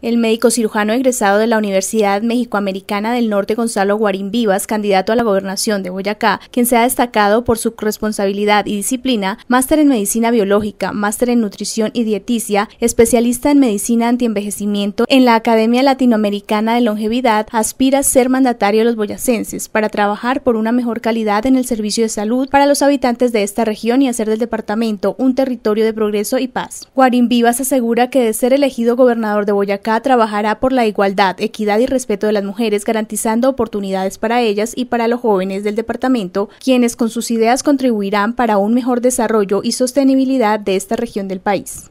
El médico cirujano egresado de la Universidad México-Americana del Norte, Gonzalo Guarín Vivas, candidato a la gobernación de Boyacá, quien se ha destacado por su responsabilidad y disciplina, máster en medicina biológica, máster en nutrición y dieticia, especialista en medicina antienvejecimiento en la Academia Latinoamericana de Longevidad, aspira a ser mandatario de los boyacenses para trabajar por una mejor calidad en el servicio de salud para los habitantes de esta región y hacer del departamento un territorio de progreso y paz. Guarín Vivas asegura que de ser elegido gobernador de Boyacá, trabajará por la igualdad, equidad y respeto de las mujeres, garantizando oportunidades para ellas y para los jóvenes del departamento, quienes con sus ideas contribuirán para un mejor desarrollo y sostenibilidad de esta región del país.